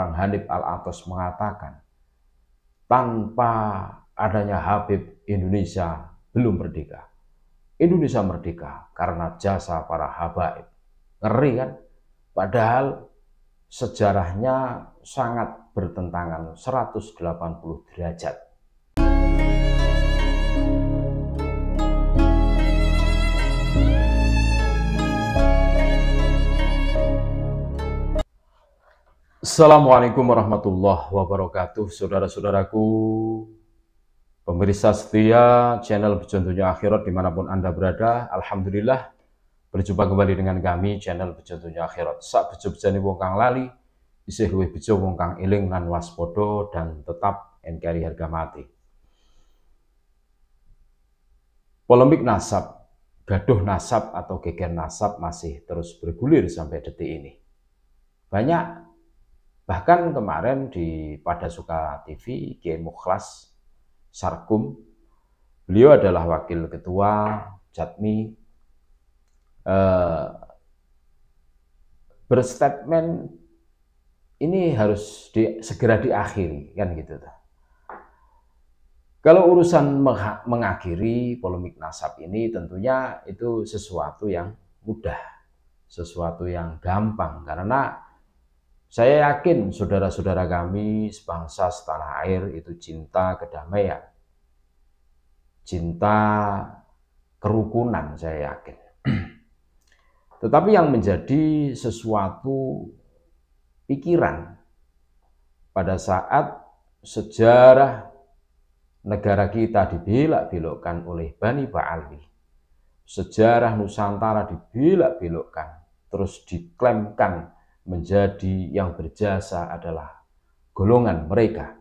seorang Hanif Al-Atas mengatakan, tanpa adanya Habib Indonesia belum merdeka. Indonesia merdeka karena jasa para habaib. Ngeri kan? Padahal sejarahnya sangat bertentangan 180 derajat. Assalamualaikum warahmatullahi wabarakatuh, saudara-saudaraku, pemirsa setia channel Bejontunya Akhirat dimanapun Anda berada. Alhamdulillah, berjumpa kembali dengan kami channel Bejontunya Akhirat. Sak bejo-bejani wong lali, isih luwih bejo wong iling nan waspodo dan tetap NKRI harga mati. Polemik nasab, gaduh nasab atau geger nasab masih terus bergulir sampai detik ini. Banyak Bahkan kemarin di pada Suka TV, Kiai Mukhlas Sarkum, beliau adalah wakil ketua Jatmi, eh, berstatement ini harus di, segera diakhiri, kan gitu. Kalau urusan mengakhiri polemik nasab ini tentunya itu sesuatu yang mudah, sesuatu yang gampang karena saya yakin saudara-saudara kami sebangsa setanah air itu cinta kedamaian. Cinta kerukunan saya yakin. Tetapi yang menjadi sesuatu pikiran pada saat sejarah negara kita dibelak-belokkan oleh Bani baali, Sejarah Nusantara dibelak-belokkan, terus diklaimkan menjadi yang berjasa adalah golongan mereka.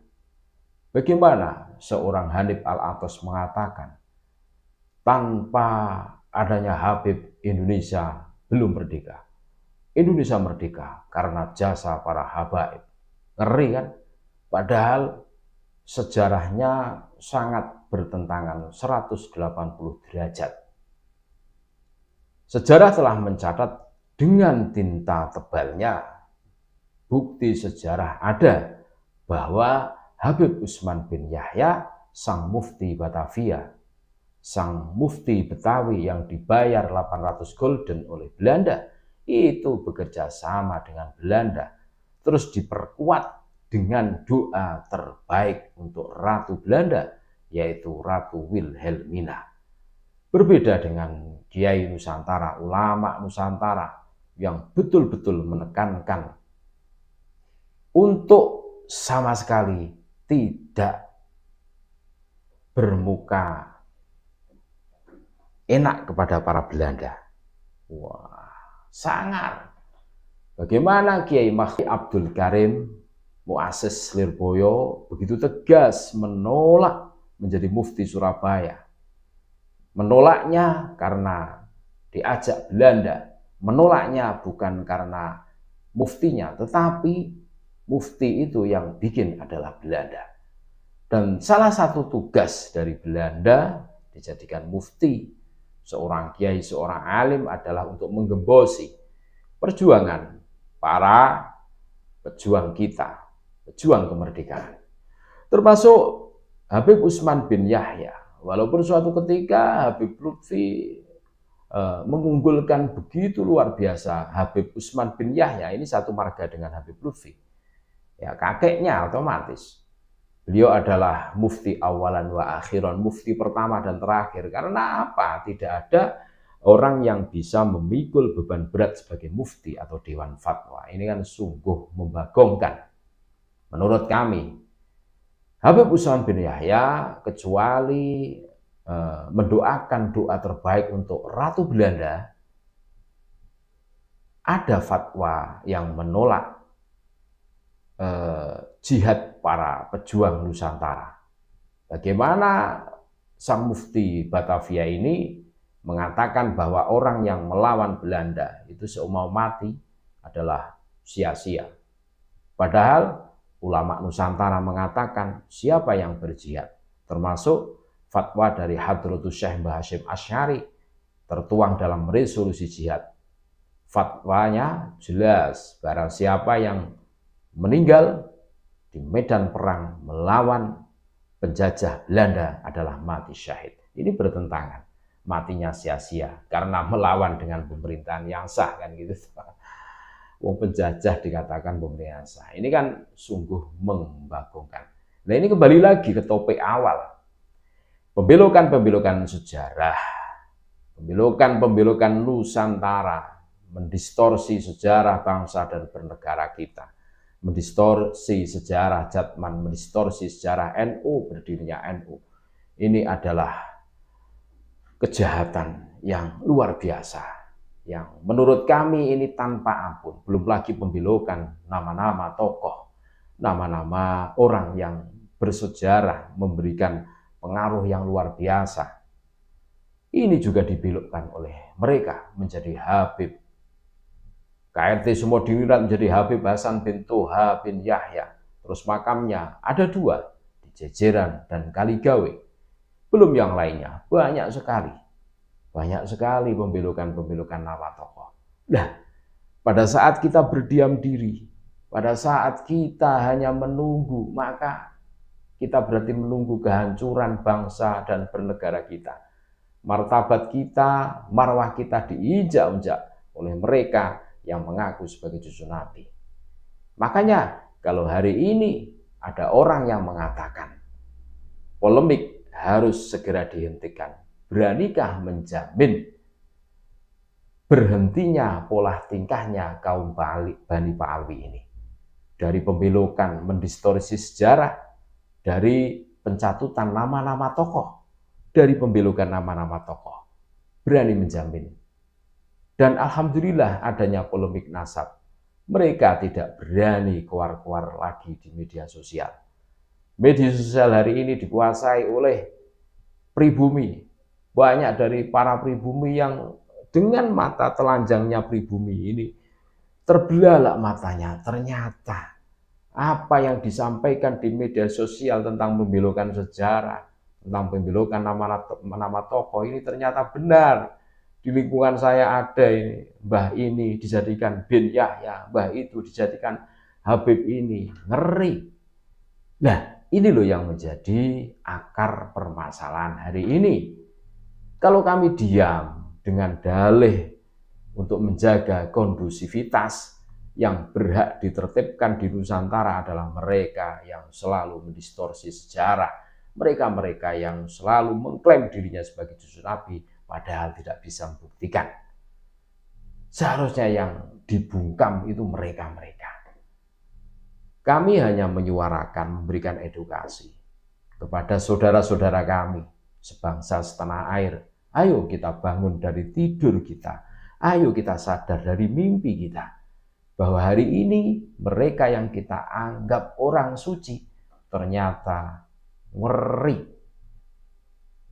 Bagaimana seorang Hanif Al-Atas mengatakan, tanpa adanya Habib Indonesia belum merdeka. Indonesia merdeka karena jasa para habaib. Ngeri kan? Padahal sejarahnya sangat bertentangan 180 derajat. Sejarah telah mencatat dengan tinta tebalnya. Bukti sejarah ada bahwa Habib Usman bin Yahya, sang mufti Batavia, sang mufti Betawi yang dibayar 800 golden oleh Belanda, itu bekerja sama dengan Belanda, terus diperkuat dengan doa terbaik untuk Ratu Belanda, yaitu Ratu Wilhelmina. Berbeda dengan Kiai Nusantara, ulama Nusantara, yang betul-betul menekankan untuk sama sekali tidak bermuka enak kepada para Belanda. Wah, sangat. Bagaimana Kiai Mahdi Abdul Karim Muasis Lirboyo begitu tegas menolak menjadi mufti Surabaya. Menolaknya karena diajak Belanda menolaknya bukan karena muftinya, tetapi mufti itu yang bikin adalah Belanda. Dan salah satu tugas dari Belanda dijadikan mufti, seorang kiai, seorang alim adalah untuk menggembosi perjuangan para pejuang kita, pejuang kemerdekaan. Termasuk Habib Usman bin Yahya. Walaupun suatu ketika Habib Lutfi Eh, mengunggulkan begitu luar biasa Habib Usman bin Yahya ini satu marga dengan Habib Lutfi. Ya, kakeknya otomatis. Beliau adalah mufti awalan wa akhiran, mufti pertama dan terakhir. Karena apa? Tidak ada orang yang bisa memikul beban berat sebagai mufti atau dewan fatwa. Ini kan sungguh membagongkan. Menurut kami, Habib Usman bin Yahya kecuali Eh, mendoakan doa terbaik untuk Ratu Belanda, ada fatwa yang menolak eh, jihad para pejuang Nusantara. Bagaimana sang mufti Batavia ini mengatakan bahwa orang yang melawan Belanda itu seumau mati adalah sia-sia. Padahal ulama Nusantara mengatakan siapa yang berjihad termasuk fatwa dari Hadrotus Syekh Mbah Hashim Asyari tertuang dalam resolusi jihad. Fatwanya jelas, barang siapa yang meninggal di medan perang melawan penjajah Belanda adalah mati syahid. Ini bertentangan. Matinya sia-sia karena melawan dengan pemerintahan yang sah kan gitu. Wong penjajah dikatakan pemerintahan sah. Ini kan sungguh membagongkan. Nah ini kembali lagi ke topik awal pembelokan-pembelokan sejarah, pembelokan-pembelokan Nusantara, mendistorsi sejarah bangsa dan bernegara kita, mendistorsi sejarah Jatman, mendistorsi sejarah NU, berdirinya NU. Ini adalah kejahatan yang luar biasa yang menurut kami ini tanpa ampun, belum lagi pembelokan nama-nama tokoh, nama-nama orang yang bersejarah memberikan pengaruh yang luar biasa. Ini juga dibelokkan oleh mereka menjadi Habib. KRT semua menjadi Habib Hasan bin Toha bin Yahya. Terus makamnya ada dua, di Jejeran dan Kaligawe. Belum yang lainnya, banyak sekali. Banyak sekali pembelokan-pembelokan nama tokoh. Nah, pada saat kita berdiam diri, pada saat kita hanya menunggu, maka kita berarti menunggu kehancuran bangsa dan bernegara kita. Martabat kita, marwah kita diinjak-injak oleh mereka yang mengaku sebagai cucu Nabi. Makanya kalau hari ini ada orang yang mengatakan polemik harus segera dihentikan. Beranikah menjamin berhentinya pola tingkahnya kaum Bani Pa'alwi ini? Dari pembelokan, mendistorsi sejarah, dari pencatutan nama-nama tokoh, dari pembelokan nama-nama tokoh. Berani menjamin. Dan alhamdulillah adanya polemik nasab. Mereka tidak berani keluar-keluar lagi di media sosial. Media sosial hari ini dikuasai oleh pribumi. Banyak dari para pribumi yang dengan mata telanjangnya pribumi ini terbelalak matanya ternyata apa yang disampaikan di media sosial tentang pembelokan sejarah, tentang membelokkan nama nama tokoh ini ternyata benar. Di lingkungan saya ada ini, Mbah ini dijadikan bin Yahya, Mbah itu dijadikan Habib ini. Ngeri. Nah, ini loh yang menjadi akar permasalahan hari ini. Kalau kami diam dengan dalih untuk menjaga kondusivitas yang berhak ditertibkan di Nusantara adalah mereka yang selalu mendistorsi sejarah, mereka-mereka yang selalu mengklaim dirinya sebagai cucu Nabi padahal tidak bisa membuktikan. Seharusnya yang dibungkam itu mereka-mereka. Kami hanya menyuarakan, memberikan edukasi kepada saudara-saudara kami, sebangsa setanah air. Ayo kita bangun dari tidur kita. Ayo kita sadar dari mimpi kita bahwa hari ini mereka yang kita anggap orang suci ternyata ngeri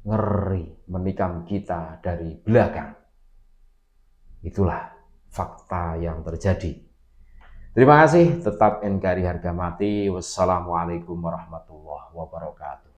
ngeri menikam kita dari belakang. Itulah fakta yang terjadi. Terima kasih, tetap NKRI harga mati. Wassalamualaikum warahmatullahi wabarakatuh.